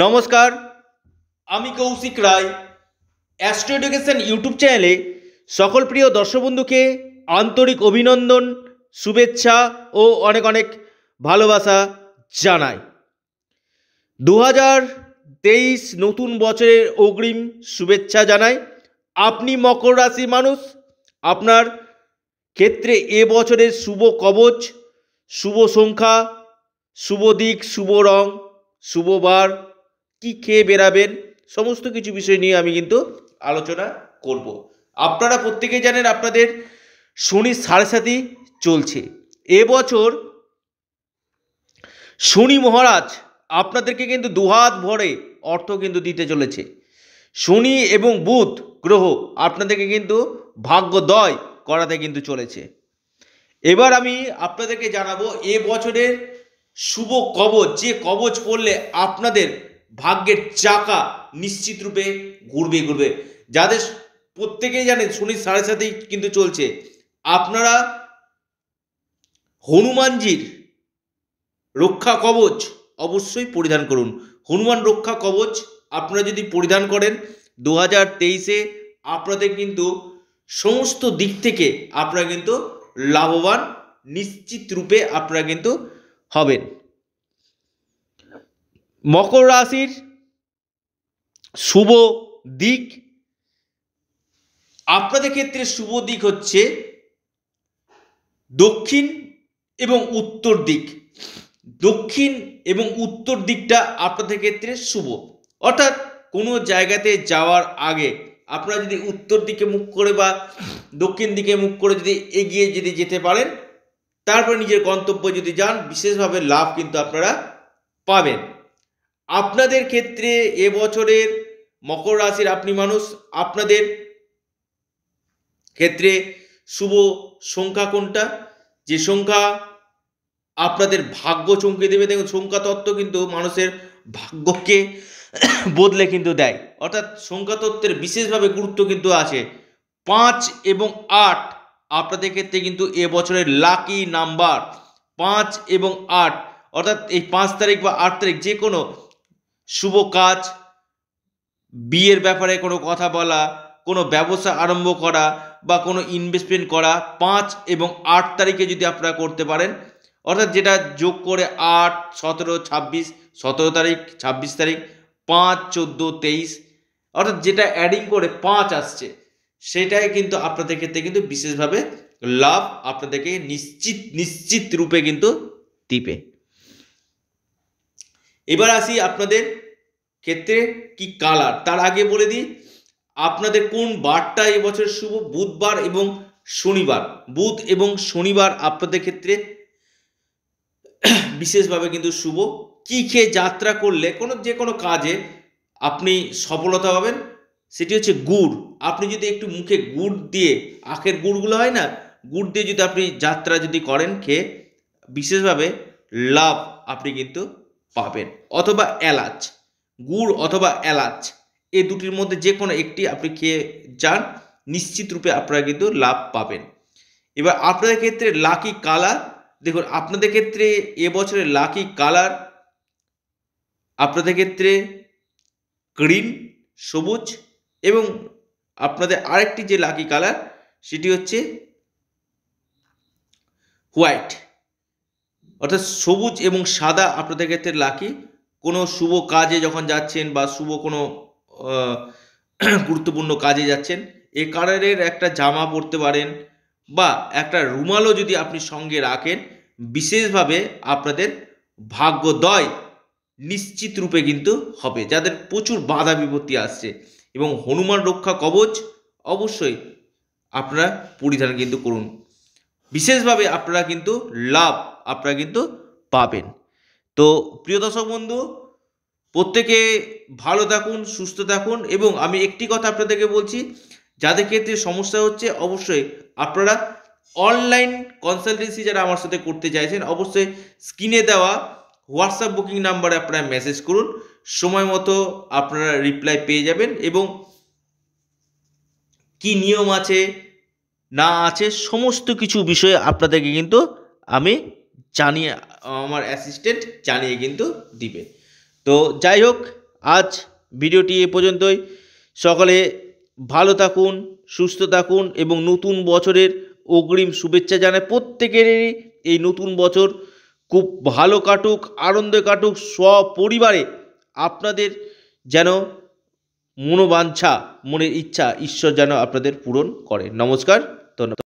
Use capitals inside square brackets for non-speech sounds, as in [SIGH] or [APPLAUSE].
নমস্কার আমি Kaushik Roy astro education YouTube চ্যানেলে সকল প্রিয় দর্শক বন্ধুকে আন্তরিক অভিনন্দন শুভেচ্ছা ও অনেক অনেক ভালোবাসা জানাই দু তেইশ নতুন বছরের অগ্রিম শুভেচ্ছা জানাই আপনি মকর রাশির মানুষ আপনার ক্ষেত্রে এ বছরের শুভ কবচ শুভ সংখ্যা শুভ দিক শুভ রং শুভবার কি খেয়ে বেরাবেন সমস্ত কিছু বিষয় নিয়ে আমি কিন্তু আলোচনা করব। আপনারা প্রত্যেকেই জানেন আপনাদের শনি সাড়ে সাথী চলছে এবছর শনি মহারাজ আপনাদেরকে কিন্তু দুহাত ভরে অর্থ কিন্তু দিতে চলেছে শনি এবং বুধ গ্রহ আপনাদেরকে কিন্তু ভাগ্যদয় করাতে কিন্তু চলেছে এবার আমি আপনাদেরকে জানাবো এ বছরের শুভ কবচ যে কবচ পড়লে আপনাদের ভাগ্যের চাকা নিশ্চিত রূপে ঘুরবে ঘুরবে যাদের প্রত্যেকেই জানেন শনির সাড়ে সাথেই কিন্তু চলছে আপনারা হনুমানজির রক্ষা কবচ অবশ্যই পরিধান করুন হনুমান রক্ষা কবচ আপনারা যদি পরিধান করেন দু হাজার তেইশে আপনাদের কিন্তু সমস্ত দিক থেকে আপনারা কিন্তু লাভবান নিশ্চিত রূপে আপনারা কিন্তু হবেন মকর রাশির শুভ দিক আপনাদের ক্ষেত্রে শুভ দিক হচ্ছে দক্ষিণ এবং উত্তর দিক দক্ষিণ এবং উত্তর দিকটা আপনাদের ক্ষেত্রে শুভ অর্থাৎ কোনো জায়গাতে যাওয়ার আগে আপনারা যদি উত্তর দিকে মুখ করে বা দক্ষিণ দিকে মুখ করে যদি এগিয়ে যদি যেতে পারেন তারপর নিজের গন্তব্য যদি যান বিশেষভাবে লাভ কিন্তু আপনারা পাবেন আপনাদের ক্ষেত্রে এবছরের মকর রাশির আপনি মানুষ আপনাদের ক্ষেত্রে শুভ সংখ্যা কোনটা যে সংখ্যা আপনাদের ভাগ্য চমকে দেবে দেখুন সংখ্যা তত্ত্ব কিন্তু মানুষের ভাগ্যকে বদলে কিন্তু দেয় অর্থাৎ সংখ্যা তত্ত্বের বিশেষভাবে গুরুত্ব কিন্তু আছে পাঁচ এবং আট আপনাদের ক্ষেত্রে কিন্তু এবছরের লাকি নাম্বার পাঁচ এবং আট অর্থাৎ এই পাঁচ তারিখ বা আট তারিখ যে কোনো শুভ কাজ বিয়ের ব্যাপারে কোনো কথা বলা কোনো ব্যবসা আরম্ভ করা বা কোনো ইনভেস্টমেন্ট করা পাঁচ এবং আট তারিখে যদি আপনারা করতে পারেন অর্থাৎ যেটা যোগ করে আট সতেরো ছাব্বিশ সতেরো তারিখ ছাব্বিশ তারিখ পাঁচ চোদ্দো তেইশ অর্থাৎ যেটা অ্যাডিং করে পাঁচ আসছে সেটাই কিন্তু আপনাদের ক্ষেত্রে কিন্তু বিশেষভাবে লাভ আপনাদেরকে নিশ্চিত নিশ্চিত রূপে কিন্তু দিবে এবার আসি আপনাদের ক্ষেত্রে কি কালার তার আগে বলে দিই আপনাদের কোন বারটা এবছর শুভ বুধবার এবং শনিবার বুধ এবং শনিবার আপনাদের ক্ষেত্রে বিশেষভাবে কিন্তু শুভ কী খেয়ে যাত্রা করলে কোনো যে কোনো কাজে আপনি সফলতা পাবেন সেটি হচ্ছে গুড় আপনি যদি একটু মুখে গুড় দিয়ে আখের গুড়গুলো হয় না গুড় দিয়ে যদি আপনি যাত্রা যদি করেন খেয়ে বিশেষভাবে লাভ আপনি কিন্তু পাবেন অথবা এলাচ গুড় অথবা এলাচ এই দুটির মধ্যে যে কোনো একটি আপনি খেয়ে যান নিশ্চিত রূপে আপনারা কিন্তু লাভ পাবেন এবার আপনাদের ক্ষেত্রে লাকি কালার দেখুন আপনাদের ক্ষেত্রে এবছরের লাকি কালার আপনাদের ক্ষেত্রে গ্রিন সবুজ এবং আপনাদের আরেকটি যে লাকি কালার সেটি হচ্ছে হোয়াইট অর্থাৎ সবুজ এবং সাদা আপনাদের ক্ষেত্রে লাকি কোনো শুভ কাজে যখন যাচ্ছেন বা শুভ কোনো [CLEARS THROAT] গুরুত্বপূর্ণ কাজে যাচ্ছেন এ কালারের একটা জামা পরতে পারেন বা একটা রুমালও যদি আপনি সঙ্গে রাখেন বিশেষভাবে আপনাদের ভাগ্যদয় নিশ্চিত রূপে কিন্তু হবে যাদের প্রচুর বাধা বিপত্তি আসছে এবং হনুমান রক্ষা কবচ অবশ্যই আপনারা পরিধান কিন্তু করুন বিশেষভাবে আপনারা কিন্তু লাভ আপনারা কিন্তু পাবেন তো প্রিয় দর্শক বন্ধু প্রত্যেকে ভালো থাকুন সুস্থ থাকুন এবং আমি একটি কথা আপনাদেরকে বলছি যাদের ক্ষেত্রে সমস্যা হচ্ছে অবশ্যই আপনারা অনলাইন কনসালটেন্সি যারা আমার সাথে করতে চাইছেন অবশ্যই স্ক্রিনে দেওয়া হোয়াটসঅ্যাপ বুকিং নাম্বারে আপনারা মেসেজ করুন সময় মতো আপনারা রিপ্লাই পেয়ে যাবেন এবং কি নিয়ম আছে না আছে সমস্ত কিছু বিষয়ে আপনাদেরকে কিন্তু আমি জানিয়ে আমার অ্যাসিস্ট্যান্ট জানিয়ে কিন্তু দিবে তো যাই হোক আজ ভিডিওটি এ পর্যন্তই সকলে ভালো থাকুন সুস্থ থাকুন এবং নতুন বছরের অগ্রিম শুভেচ্ছা জানায় প্রত্যেকেরই এই নতুন বছর খুব ভালো কাটুক আনন্দে কাটুক সপরিবারে আপনাদের যেন মনোবাঞ্ছা মনের ইচ্ছা ঈশ্বর যেন আপনাদের পূরণ করে নমস্কার ধন্যবাদ